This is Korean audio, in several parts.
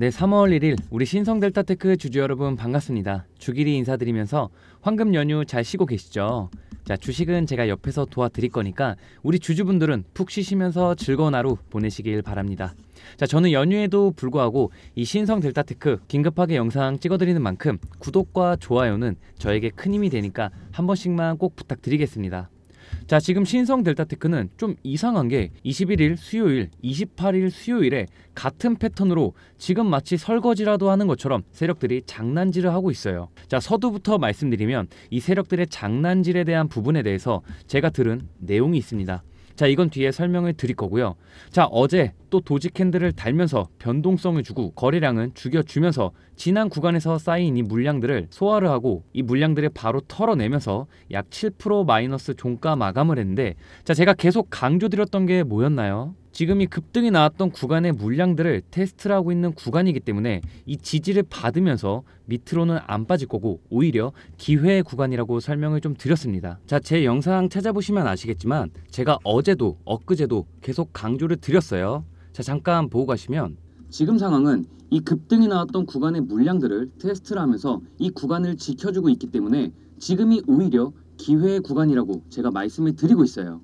네, 3월 1일 우리 신성 델타테크 주주 여러분 반갑습니다. 주길이 인사드리면서 황금 연휴 잘 쉬고 계시죠? 자, 주식은 제가 옆에서 도와드릴 거니까 우리 주주분들은 푹 쉬시면서 즐거운 하루 보내시길 바랍니다. 자, 저는 연휴에도 불구하고 이 신성 델타테크 긴급하게 영상 찍어드리는 만큼 구독과 좋아요는 저에게 큰 힘이 되니까 한 번씩만 꼭 부탁드리겠습니다. 자 지금 신성 델타 테크는 좀 이상한 게 21일 수요일 28일 수요일에 같은 패턴으로 지금 마치 설거지라도 하는 것처럼 세력들이 장난질을 하고 있어요 자 서두부터 말씀드리면 이 세력들의 장난질에 대한 부분에 대해서 제가 들은 내용이 있습니다 자 이건 뒤에 설명을 드릴 거고요. 자 어제 또 도지 캔들을 달면서 변동성을 주고 거래량은 죽여주면서 지난 구간에서 쌓인 이 물량들을 소화를 하고 이 물량들을 바로 털어내면서 약 7% 마이너스 종가 마감을 했는데 자 제가 계속 강조드렸던 게 뭐였나요? 지금 이 급등이 나왔던 구간의 물량들을 테스트를 하고 있는 구간이기 때문에 이 지지를 받으면서 밑으로는 안 빠질 거고 오히려 기회의 구간이라고 설명을 좀 드렸습니다. 자, 제 영상 찾아보시면 아시겠지만 제가 어제도 엊그제도 계속 강조를 드렸어요. 자, 잠깐 보고 가시면 지금 상황은 이 급등이 나왔던 구간의 물량들을 테스트를 하면서 이 구간을 지켜주고 있기 때문에 지금이 오히려 기회의 구간이라고 제가 말씀을 드리고 있어요.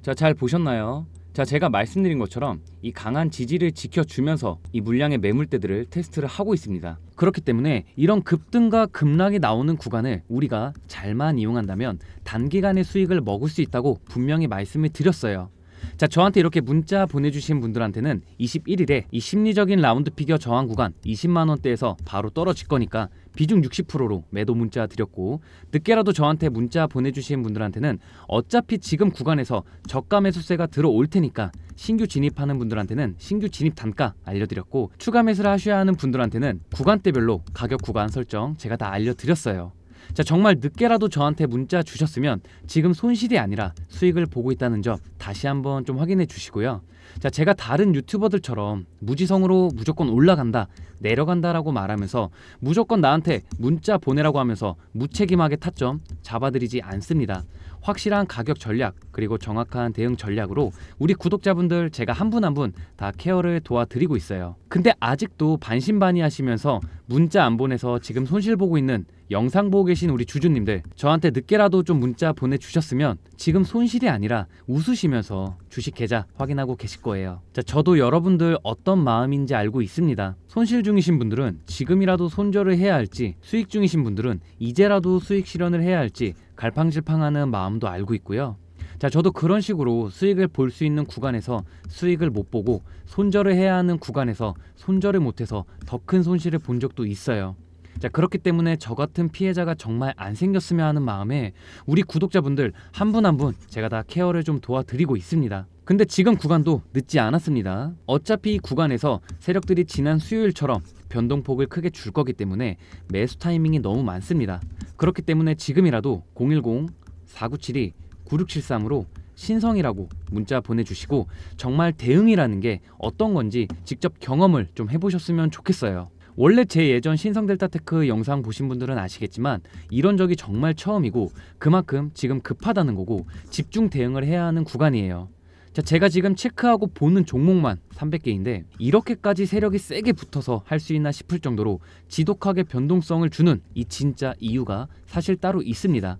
자, 잘 보셨나요? 자, 제가 말씀드린 것처럼 이 강한 지지를 지켜주면서 이 물량의 매물대들을 테스트를 하고 있습니다. 그렇기 때문에 이런 급등과 급락이 나오는 구간을 우리가 잘만 이용한다면 단기간의 수익을 먹을 수 있다고 분명히 말씀을 드렸어요. 자 저한테 이렇게 문자 보내주신 분들한테는 21일에 이 심리적인 라운드 피겨 저항 구간 20만원대에서 바로 떨어질 거니까 비중 60%로 매도 문자 드렸고 늦게라도 저한테 문자 보내주신 분들한테는 어차피 지금 구간에서 저가 매수세가 들어올 테니까 신규 진입하는 분들한테는 신규 진입 단가 알려드렸고 추가 매수를 하셔야 하는 분들한테는 구간대별로 가격 구간 설정 제가 다 알려드렸어요. 자 정말 늦게라도 저한테 문자 주셨으면 지금 손실이 아니라 수익을 보고 있다는 점 다시 한번 좀 확인해 주시고요. 자 제가 다른 유튜버들처럼 무지성으로 무조건 올라간다 내려간다라고 말하면서 무조건 나한테 문자 보내라고 하면서 무책임하게 타점 잡아들이지 않습니다. 확실한 가격 전략 그리고 정확한 대응 전략으로 우리 구독자분들 제가 한 분 한 분 다 케어를 도와드리고 있어요. 근데 아직도 반신반의하시면서 문자 안 보내서 지금 손실 보고 있는 영상 보고 계신 우리 주주님들 저한테 늦게라도 좀 문자 보내주셨으면 지금 손실이 아니라 웃으시면서 주식 계좌 확인하고 계실 거예요. 자, 저도 여러분들 어떤 마음인지 알고 있습니다. 손실 중이신 분들은 지금이라도 손절을 해야 할지 수익 중이신 분들은 이제라도 수익 실현을 해야 할지 갈팡질팡하는 마음도 알고 있고요. 자, 저도 그런 식으로 수익을 볼 수 있는 구간에서 수익을 못 보고 손절을 해야 하는 구간에서 손절을 못해서 더 큰 손실을 본 적도 있어요. 자, 그렇기 때문에 저 같은 피해자가 정말 안 생겼으면 하는 마음에 우리 구독자분들 한 분 한 분 제가 다 케어를 좀 도와드리고 있습니다. 근데 지금 구간도 늦지 않았습니다. 어차피 이 구간에서 세력들이 지난 수요일처럼 변동폭을 크게 줄 거기 때문에 매수 타이밍이 너무 많습니다. 그렇기 때문에 지금이라도 010-4972-9673으로 신성이라고 문자 보내주시고 정말 대응이라는 게 어떤 건지 직접 경험을 좀 해보셨으면 좋겠어요. 원래 제 예전 신성 델타테크 영상 보신 분들은 아시겠지만 이런 적이 정말 처음이고 그만큼 지금 급하다는 거고 집중 대응을 해야 하는 구간이에요. 자, 제가 지금 체크하고 보는 종목만 300개인데 이렇게까지 세력이 세게 붙어서 할 수 있나 싶을 정도로 지독하게 변동성을 주는 이 진짜 이유가 사실 따로 있습니다.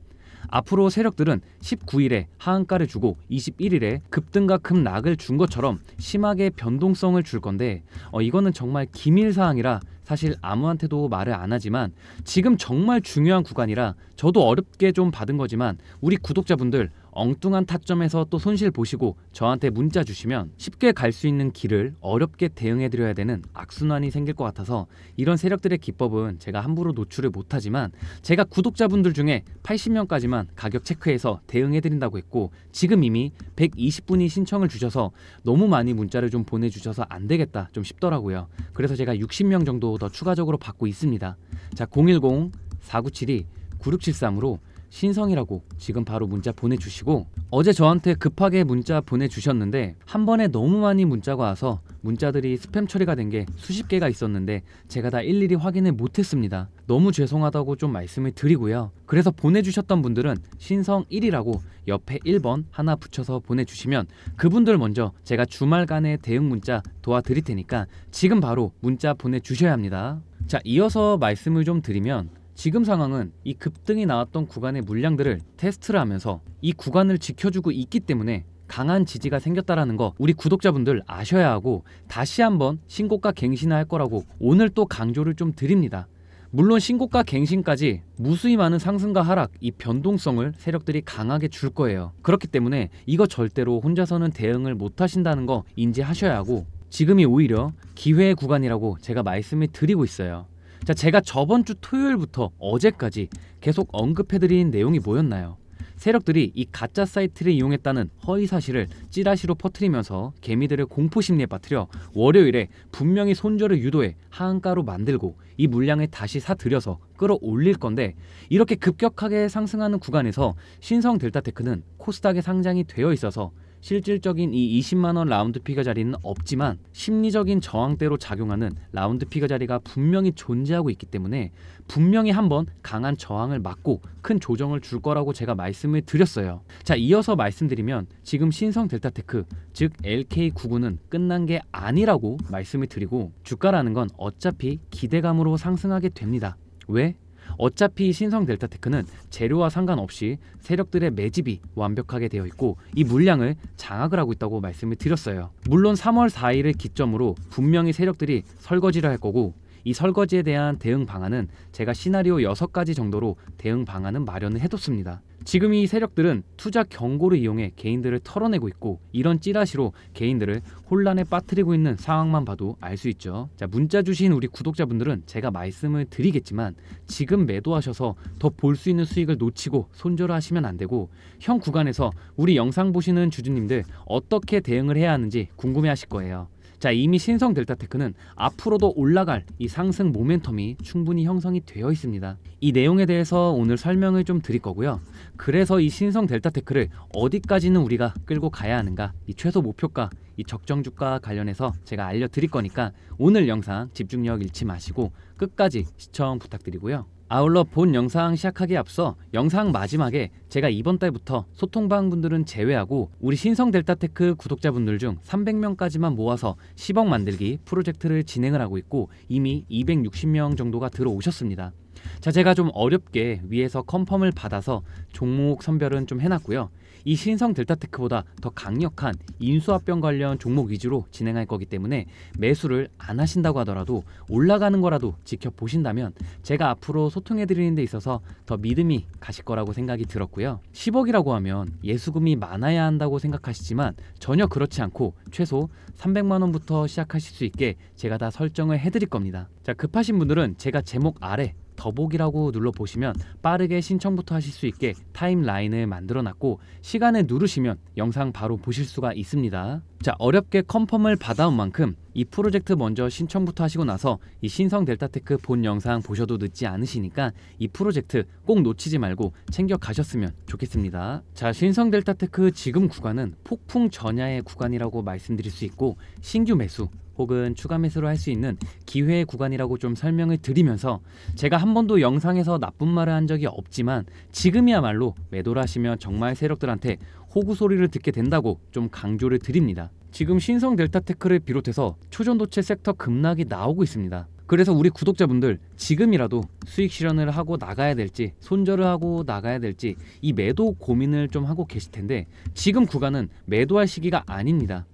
앞으로 세력들은 19일에 하한가를 주고 21일에 급등과 급락을 준 것처럼 심하게 변동성을 줄 건데 어, 이거는 정말 기밀 사항이라 사실 아무한테도 말을 안 하지만 지금 정말 중요한 구간이라 저도 어렵게 좀 받은 거지만 우리 구독자분들 엉뚱한 타점에서 또 손실 보시고 저한테 문자 주시면 쉽게 갈 수 있는 길을 어렵게 대응해 드려야 되는 악순환이 생길 것 같아서 이런 세력들의 기법은 제가 함부로 노출을 못하지만 제가 구독자분들 중에 80명까지만 가격 체크해서 대응해 드린다고 했고 지금 이미 120분이 신청을 주셔서 너무 많이 문자를 좀 보내주셔서 안 되겠다 좀 싶더라고요. 그래서 제가 60명 정도 더 추가적으로 받고 있습니다. 자010 4972 9673으로 신성이라고 지금 바로 문자 보내주시고 어제 저한테 급하게 문자 보내주셨는데 한 번에 너무 많이 문자가 와서 문자들이 스팸 처리가 된 게 수십 개가 있었는데 제가 다 일일이 확인을 못했습니다. 너무 죄송하다고 좀 말씀을 드리고요. 그래서 보내주셨던 분들은 신성 1이라고 옆에 1번 하나 붙여서 보내주시면 그분들 먼저 제가 주말간에 대응 문자 도와드릴 테니까 지금 바로 문자 보내주셔야 합니다. 자, 이어서 말씀을 좀 드리면 지금 상황은 이 급등이 나왔던 구간의 물량들을 테스트를 하면서 이 구간을 지켜주고 있기 때문에 강한 지지가 생겼다라는 거 우리 구독자분들 아셔야 하고 다시 한번 신고가 갱신할 거라고 오늘 또 강조를 좀 드립니다. 물론 신고가 갱신까지 무수히 많은 상승과 하락 이 변동성을 세력들이 강하게 줄 거예요. 그렇기 때문에 이거 절대로 혼자서는 대응을 못 하신다는 거 인지하셔야 하고 지금이 오히려 기회의 구간이라고 제가 말씀을 드리고 있어요. 자, 제가 저번 주 토요일부터 어제까지 계속 언급해드린 내용이 뭐였나요? 세력들이 이 가짜 사이트를 이용했다는 허위 사실을 찌라시로 퍼뜨리면서 개미들을 공포 심리에 빠뜨려 월요일에 분명히 손절을 유도해 하한가로 만들고 이 물량을 다시 사들여서 끌어올릴 건데 이렇게 급격하게 상승하는 구간에서 신성 델타 테크는 코스닥에 상장이 되어 있어서 실질적인 이 20만 원 라운드 피겨 자리는 없지만 심리적인 저항대로 작용하는 라운드 피겨 자리가 분명히 존재하고 있기 때문에 분명히 한번 강한 저항을 맞고큰 조정을 줄 거라고 제가 말씀을 드렸어요. 자, 이어서 말씀드리면 지금 신성 델타테크 즉 LK99는 끝난 게 아니라고 말씀을 드리고 주가라는 건 어차피 기대감으로 상승하게 됩니다. 왜? 어차피 신성 델타테크는 재료와 상관없이 세력들의 매집이 완벽하게 되어 있고 이 물량을 장악을 하고 있다고 말씀을 드렸어요. 물론 3월 4일을 기점으로 분명히 세력들이 설거지를 할 거고 이 설거지에 대한 대응 방안은 제가 시나리오 6가지 정도로 대응 방안은 마련을 해뒀습니다. 지금 이 세력들은 투자 경고를 이용해 개인들을 털어내고 있고 이런 찌라시로 개인들을 혼란에 빠뜨리고 있는 상황만 봐도 알 수 있죠. 자, 문자 주신 우리 구독자분들은 제가 말씀을 드리겠지만 지금 매도하셔서 더 볼 수 있는 수익을 놓치고 손절하시면 안 되고 현 구간에서 우리 영상 보시는 주주님들 어떻게 대응을 해야 하는지 궁금해 하실 거예요. 자 이미 신성 델타테크는 앞으로도 올라갈 이 상승 모멘텀이 충분히 형성이 되어 있습니다. 이 내용에 대해서 오늘 설명을 좀 드릴 거고요. 그래서 이 신성 델타테크를 어디까지는 우리가 끌고 가야 하는가 이 최소 목표가 이 적정 주가 관련해서 제가 알려드릴 거니까 오늘 영상 집중력 잃지 마시고 끝까지 시청 부탁드리고요. 아울러 본 영상 시작하기에 앞서 영상 마지막에 제가 이번 달부터 소통방 분들은 제외하고 우리 신성 델타테크 구독자분들 중 300명까지만 모아서 10억 만들기 프로젝트를 진행을 하고 있고 이미 260명 정도가 들어오셨습니다. 자 제가 좀 어렵게 위에서 컨펌을 받아서 종목 선별은 좀 해놨고요. 이 신성 델타테크보다 더 강력한 인수합병 관련 종목 위주로 진행할 거기 때문에 매수를 안 하신다고 하더라도 올라가는 거라도 지켜보신다면 제가 앞으로 소통해 드리는 데 있어서 더 믿음이 가실 거라고 생각이 들었고요. 10억이라고 하면 예수금이 많아야 한다고 생각하시지만 전혀 그렇지 않고 최소 300만 원부터 시작하실 수 있게 제가 다 설정을 해드릴 겁니다. 자 급하신 분들은 제가 제목 아래 더보기라고 눌러보시면 빠르게 신청부터 하실 수 있게 타임라인을 만들어놨고 시간을 누르시면 영상 바로 보실 수가 있습니다. 자 어렵게 컨펌을 받아온 만큼 이 프로젝트 먼저 신청부터 하시고 나서 이 신성 델타테크 본 영상 보셔도 늦지 않으시니까 이 프로젝트 꼭 놓치지 말고 챙겨 가셨으면 좋겠습니다. 자 신성 델타테크 지금 구간은 폭풍 전야의 구간이라고 말씀드릴 수 있고 신규 매수 혹은 추가 매수를 할수 있는 기회의 구간이라고 좀 설명을 드리면서 제가 한 번도 영상에서 나쁜 말을 한 적이 없지만 지금이야말로 매도를 하시면 정말 세력들한테 호구 소리를 듣게 된다고 좀 강조를 드립니다. 지금 신성 델타테크를 비롯해서 초전도체 섹터 급락이 나오고 있습니다. 그래서 우리 구독자분들 지금이라도 수익 실현을 하고 나가야 될지 손절을 하고 나가야 될지 이 매도 고민을 좀 하고 계실 텐데 지금 구간은 매도할 시기가 아닙니다.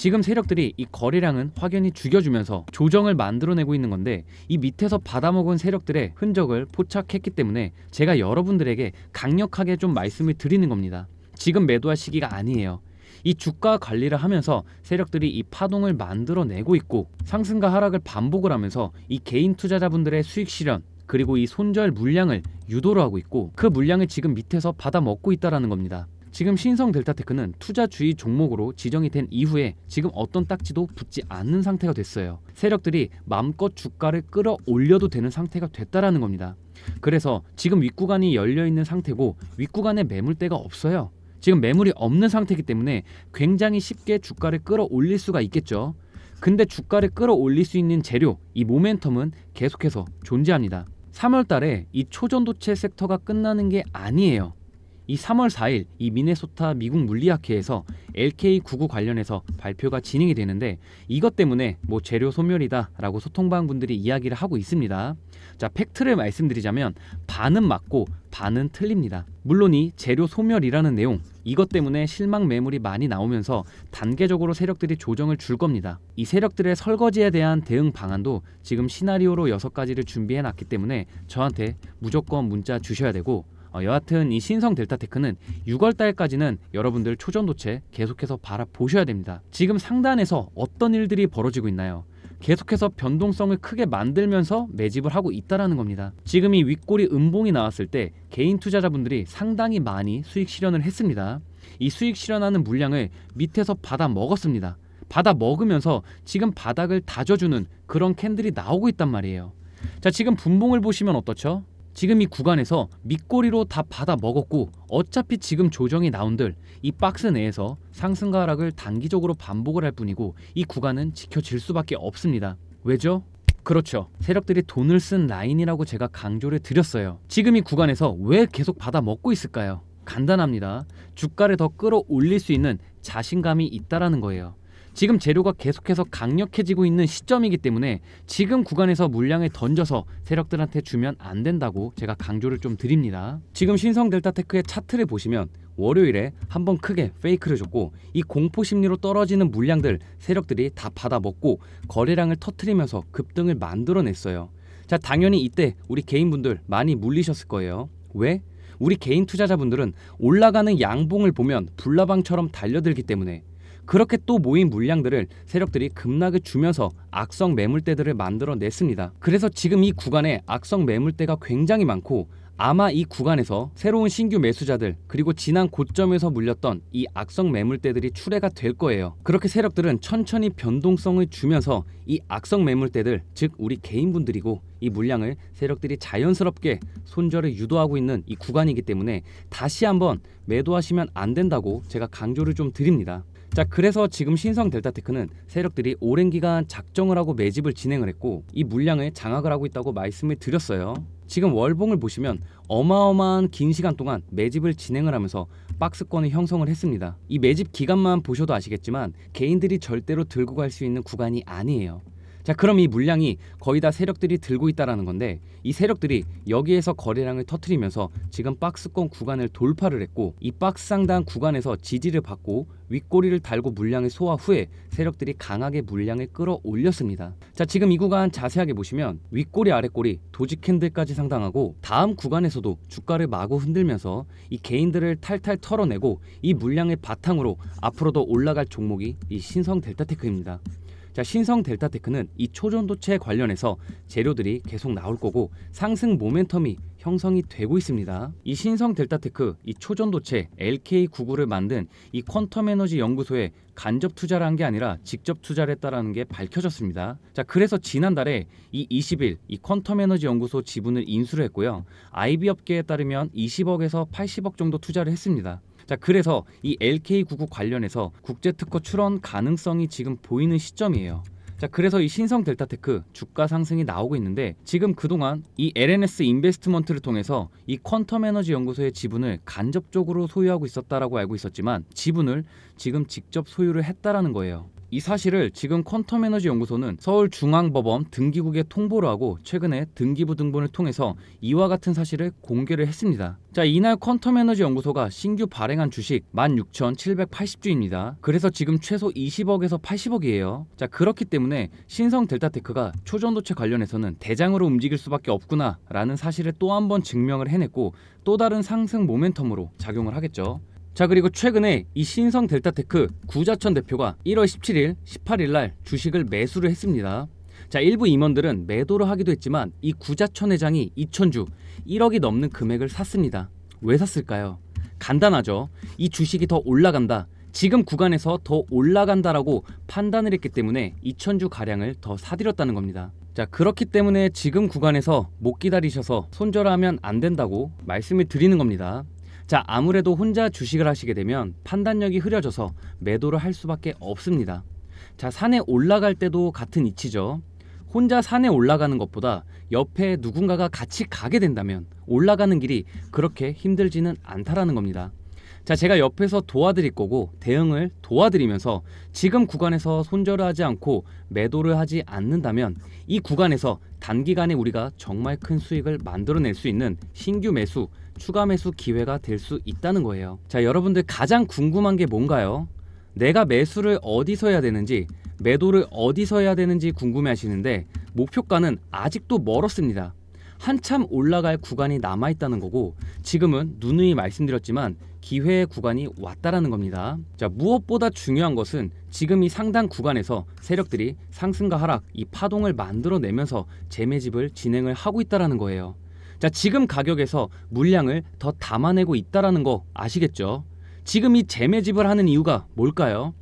지금 세력들이 이 거래량은 확연히 죽여주면서 조정을 만들어내고 있는 건데 이 밑에서 받아먹은 세력들의 흔적을 포착했기 때문에 제가 여러분들에게 강력하게 좀 말씀을 드리는 겁니다. 지금 매도할 시기가 아니에요. 이 주가 관리를 하면서 세력들이 이 파동을 만들어내고 있고 상승과 하락을 반복을 하면서 이 개인 투자자분들의 수익 실현 그리고 이 손절 물량을 유도를 하고 있고 그 물량을 지금 밑에서 받아먹고 있다라는 겁니다. 지금 신성 델타테크는 투자 주의 종목으로 지정이 된 이후에 지금 어떤 딱지도 붙지 않는 상태가 됐어요. 세력들이 마음껏 주가를 끌어올려도 되는 상태가 됐다라는 겁니다. 그래서 지금 윗구간이 열려있는 상태고 윗구간에 매물대가 없어요. 지금 매물이 없는 상태이기 때문에 굉장히 쉽게 주가를 끌어올릴 수가 있겠죠. 근데 주가를 끌어올릴 수 있는 재료, 이 모멘텀은 계속해서 존재합니다. 3월 달에 이 초전도체 섹터가 끝나는 게 아니에요. 이 3월 4일 이 미네소타 미국 물리학회에서 LK99 관련해서 발표가 진행이 되는데 이것 때문에 뭐 재료 소멸이다 라고 소통방 분들이 이야기를 하고 있습니다. 자 팩트를 말씀드리자면 반은 맞고 반은 틀립니다. 물론 이 재료 소멸이라는 내용 이것 때문에 실망 매물이 많이 나오면서 단계적으로 세력들이 조정을 줄 겁니다. 이 세력들의 설거지에 대한 대응 방안도 지금 시나리오로 6가지를 준비해 놨기 때문에 저한테 무조건 문자 주셔야 되고 어, 여하튼 이 신성 델타테크는 6월 달까지는 여러분들 초전도체 계속해서 바라보셔야 됩니다. 지금 상단에서 어떤 일들이 벌어지고 있나요? 계속해서 변동성을 크게 만들면서 매집을 하고 있다라는 겁니다. 지금 이윗골이 음봉이 나왔을 때 개인 투자자분들이 상당히 많이 수익 실현을 했습니다. 이 수익 실현하는 물량을 밑에서 받아 먹었습니다. 받아 먹으면서 지금 바닥을 다져주는 그런 캔들이 나오고 있단 말이에요. 자, 지금 분봉을 보시면 어떻죠? 지금 이 구간에서 밑꼬리로 다 받아 먹었고 어차피 지금 조정이 나온들 이 박스 내에서 상승과 하락을 단기적으로 반복을 할 뿐이고 이 구간은 지켜질 수밖에 없습니다. 왜죠? 그렇죠. 세력들이 돈을 쓴 라인이라고 제가 강조를 드렸어요. 지금 이 구간에서 왜 계속 받아 먹고 있을까요? 간단합니다. 주가를 더 끌어올릴 수 있는 자신감이 있다라는 거예요. 지금 재료가 계속해서 강력해지고 있는 시점이기 때문에 지금 구간에서 물량을 던져서 세력들한테 주면 안 된다고 제가 강조를 좀 드립니다. 지금 신성 델타테크의 차트를 보시면 월요일에 한 번 크게 페이크를 줬고 이 공포 심리로 떨어지는 물량들 세력들이 다 받아먹고 거래량을 터트리면서 급등을 만들어냈어요. 자 당연히 이때 우리 개인분들 많이 물리셨을 거예요. 왜? 우리 개인 투자자분들은 올라가는 양봉을 보면 불나방처럼 달려들기 때문에 그렇게 또 모인 물량들을 세력들이 급락을 주면서 악성 매물대들을 만들어냈습니다. 그래서 지금 이 구간에 악성 매물대가 굉장히 많고 아마 이 구간에서 새로운 신규 매수자들 그리고 지난 고점에서 물렸던 이 악성 매물대들이 출회가 될 거예요. 그렇게 세력들은 천천히 변동성을 주면서 이 악성 매물대들 즉 우리 개인분들이고 이 물량을 세력들이 자연스럽게 손절을 유도하고 있는 이 구간이기 때문에 다시 한번 매도하시면 안 된다고 제가 강조를 좀 드립니다. 자 그래서 지금 신성 델타테크는 세력들이 오랜 기간 작정을 하고 매집을 진행을 했고 이 물량을 장악을 하고 있다고 말씀을 드렸어요. 지금 월봉을 보시면 어마어마한 긴 시간 동안 매집을 진행을 하면서 박스권을 형성을 했습니다. 이 매집 기간만 보셔도 아시겠지만 개인들이 절대로 들고 갈 수 있는 구간이 아니에요. 자, 그럼 이 물량이 거의 다 세력들이 들고 있다라는 건데 이 세력들이 여기에서 거래량을 터트리면서 지금 박스권 구간을 돌파를 했고 이 박스 상단 구간에서 지지를 받고 윗꼬리를 달고 물량을 소화 후에 세력들이 강하게 물량을 끌어올렸습니다. 자, 지금 이 구간 자세하게 보시면 윗꼬리 아랫꼬리 도지 캔들까지 상당하고 다음 구간에서도 주가를 마구 흔들면서 이 개인들을 탈탈 털어내고 이물량의 바탕으로 앞으로도 올라갈 종목이 이 신성 델타테크입니다. 자, 신성 델타테크는 이 초전도체 관련해서 재료들이 계속 나올 거고 상승 모멘텀이 형성이 되고 있습니다. 이 신성 델타테크, 이 초전도체 LK99를 만든 이 퀀텀 에너지 연구소에 간접 투자를 한 게 아니라 직접 투자를 했다라는 게 밝혀졌습니다. 자, 그래서 지난달에 이 20일 이 퀀텀 에너지 연구소 지분을 인수를 했고요. IB 업계에 따르면 20억에서 80억 정도 투자를 했습니다. 자 그래서 이 LK99 관련해서 국제특허 출원 가능성이 지금 보이는 시점이에요. 자 그래서 이 신성 델타테크 주가 상승이 나오고 있는데 지금 그동안 이 LNS 인베스트먼트를 통해서 이 퀀텀 에너지 연구소의 지분을 간접적으로 소유하고 있었다라고 알고 있었지만 지분을 지금 직접 소유를 했다라는 거예요. 이 사실을 지금 퀀텀 에너지 연구소는 서울중앙법원 등기국에 통보를 하고 최근에 등기부 등본을 통해서 이와 같은 사실을 공개를 했습니다. 자, 이날 퀀텀 에너지 연구소가 신규 발행한 주식 16,780주입니다. 그래서 지금 최소 20억에서 80억이에요. 자, 그렇기 때문에 신성 델타테크가 초전도체 관련해서는 대장으로 움직일 수밖에 없구나라는 사실을 또 한 번 증명을 해냈고 또 다른 상승 모멘텀으로 작용을 하겠죠. 자 그리고 최근에 이 신성 델타테크 구자천 대표가 1월 17일, 18일 날 주식을 매수를 했습니다. 자 일부 임원들은 매도를 하기도 했지만 이 구자천 회장이 2천주 1억이 넘는 금액을 샀습니다. 왜 샀을까요? 간단하죠. 이 주식이 더 올라간다. 지금 구간에서 더 올라간다라고 판단을 했기 때문에 2천주 가량을 더 사들였다는 겁니다. 자 그렇기 때문에 지금 구간에서 못 기다리셔서 손절하면 안 된다고 말씀을 드리는 겁니다. 자, 아무래도 혼자 주식을 하시게 되면 판단력이 흐려져서 매도를 할 수밖에 없습니다. 자, 산에 올라갈 때도 같은 이치죠. 혼자 산에 올라가는 것보다 옆에 누군가가 같이 가게 된다면 올라가는 길이 그렇게 힘들지는 않다라는 겁니다. 자, 제가 옆에서 도와드릴 거고 대응을 도와드리면서 지금 구간에서 손절을 하지 않고 매도를 하지 않는다면 이 구간에서 단기간에 우리가 정말 큰 수익을 만들어낼 수 있는 신규 매수, 추가 매수 기회가 될 수 있다는 거예요. 자, 여러분들 가장 궁금한 게 뭔가요? 내가 매수를 어디서 해야 되는지, 매도를 어디서 해야 되는지 궁금해 하시는데 목표가는 아직도 멀었습니다. 한참 올라갈 구간이 남아있다는 거고 지금은 누누이 말씀드렸지만 기회의 구간이 왔다라는 겁니다. 자, 무엇보다 중요한 것은 지금 이 상당 구간에서 세력들이 상승과 하락 이 파동을 만들어내면서 재매집을 진행을 하고 있다라는 거예요. 자, 지금 가격에서 물량을 더 담아내고 있다라는 거 아시겠죠? 지금 이 재매집을 하는 이유가 뭘까요?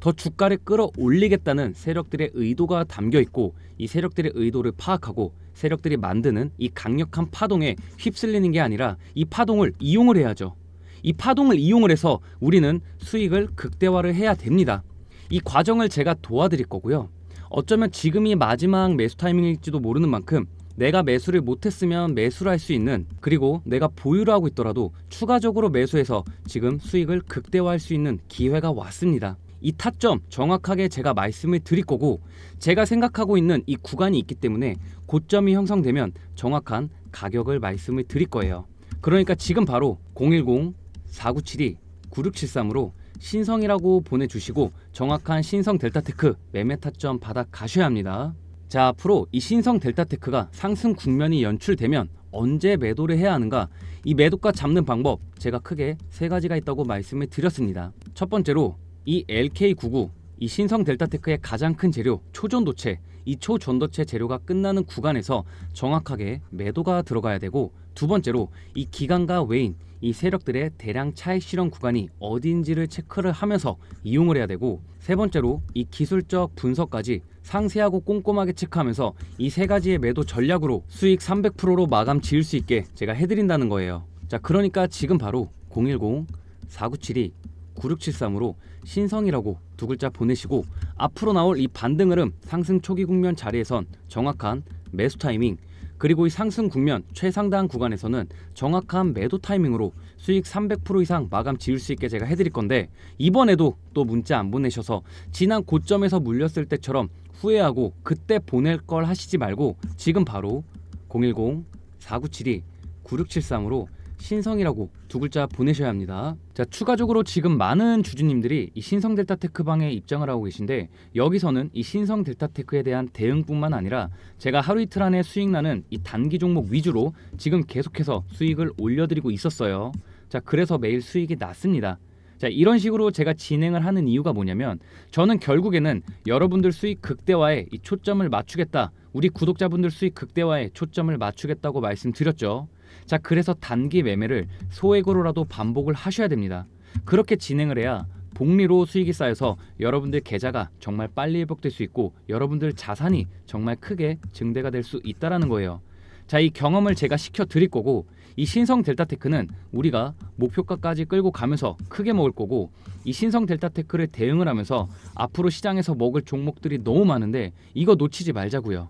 더 주가를 끌어올리겠다는 세력들의 의도가 담겨 있고 이 세력들의 의도를 파악하고 세력들이 만드는 이 강력한 파동에 휩쓸리는 게 아니라 이 파동을 이용을 해야죠. 이 파동을 이용을 해서 우리는 수익을 극대화를 해야 됩니다. 이 과정을 제가 도와드릴 거고요. 어쩌면 지금이 마지막 매수 타이밍일지도 모르는 만큼 내가 매수를 못했으면 매수를 할 수 있는 그리고 내가 보유를 하고 있더라도 추가적으로 매수해서 지금 수익을 극대화할 수 있는 기회가 왔습니다. 이 타점 정확하게 제가 말씀을 드릴 거고 제가 생각하고 있는 이 구간이 있기 때문에 고점이 형성되면 정확한 가격을 말씀을 드릴 거예요. 그러니까 지금 바로 010 4972-9673으로 신성이라고 보내주시고 정확한 신성 델타테크 매매 타점 받아 가셔야 합니다. 자 앞으로 이 신성 델타테크가 상승 국면이 연출되면 언제 매도를 해야 하는가 이 매도가 잡는 방법 제가 크게 세 가지가 있다고 말씀을 드렸습니다. 첫 번째로 이 LK99 이 신성 델타테크의 가장 큰 재료 초전도체 이 초전도체 재료가 끝나는 구간에서 정확하게 매도가 들어가야 되고 두 번째로 이 기간과 외인 이 세력들의 대량 차익 실험 구간이 어딘지를 체크를 하면서 이용을 해야 되고 세 번째로 이 기술적 분석까지 상세하고 꼼꼼하게 체크하면서 이 세 가지의 매도 전략으로 수익 300%로 마감 지을 수 있게 제가 해드린다는 거예요. 자, 그러니까 지금 바로 010-4972-9673으로 신성이라고 두 글자 보내시고 앞으로 나올 이 반등 흐름 상승 초기 국면 자리에선 정확한 매수 타이밍 그리고 이 상승 국면 최상단 구간에서는 정확한 매도 타이밍으로 수익 300% 이상 마감 지을 수 있게 제가 해드릴 건데 이번에도 또 문자 안 보내셔서 지난 고점에서 물렸을 때처럼 후회하고 그때 보낼 걸 하시지 말고 지금 바로 010-4972-9673으로 신성이라고 두 글자 보내셔야 합니다. 자, 추가적으로 지금 많은 주주님들이 이 신성 델타테크방에 입장을 하고 계신데 여기서는 이 신성 델타테크에 대한 대응뿐만 아니라 제가 하루 이틀 안에 수익 나는 이 단기 종목 위주로 지금 계속해서 수익을 올려드리고 있었어요. 자, 그래서 매일 수익이 났습니다. 자, 이런 식으로 제가 진행을 하는 이유가 뭐냐면 저는 결국에는 여러분들 수익 극대화에 이 초점을 맞추겠다. 우리 구독자분들 수익 극대화에 초점을 맞추겠다고 말씀드렸죠. 자, 그래서 단기 매매를 소액으로라도 반복을 하셔야 됩니다. 그렇게 진행을 해야 복리로 수익이 쌓여서 여러분들 계좌가 정말 빨리 회복될 수 있고 여러분들 자산이 정말 크게 증대가 될 수 있다라는 거예요. 자, 이 경험을 제가 시켜 드릴 거고 이 신성 델타테크는 우리가 목표가까지 끌고 가면서 크게 먹을 거고 이 신성 델타테크를 대응을 하면서 앞으로 시장에서 먹을 종목들이 너무 많은데 이거 놓치지 말자고요.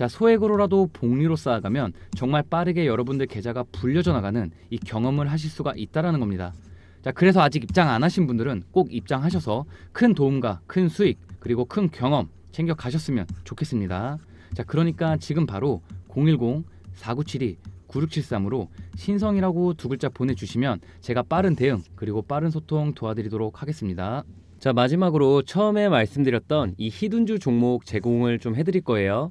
자 소액으로라도 복리로 쌓아가면 정말 빠르게 여러분들 계좌가 불려져 나가는 이 경험을 하실 수가 있다라는 겁니다. 자 그래서 아직 입장 안 하신 분들은 꼭 입장하셔서 큰 도움과 큰 수익 그리고 큰 경험 챙겨 가셨으면 좋겠습니다. 자 그러니까 지금 바로 010-4972-9673으로 신성이라고 두 글자 보내주시면 제가 빠른 대응 그리고 빠른 소통 도와드리도록 하겠습니다. 자 마지막으로 처음에 말씀드렸던 이 히든주 종목 제공을 좀 해드릴 거예요.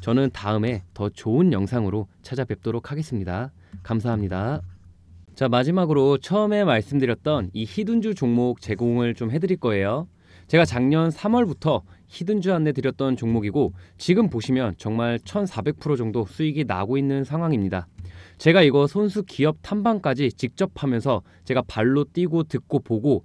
저는 다음에 더 좋은 영상으로 찾아뵙도록 하겠습니다. 감사합니다. 자, 마지막으로 처음에 말씀드렸던 이 히든주 종목 제공을 좀 해드릴 거예요. 제가 작년 3월부터 히든주 안내 드렸던 종목이고 지금 보시면 정말 1400% 정도 수익이 나고 있는 상황입니다. 제가 이거 손수 기업 탐방까지 직접 하면서 제가 발로 뛰고 듣고 보고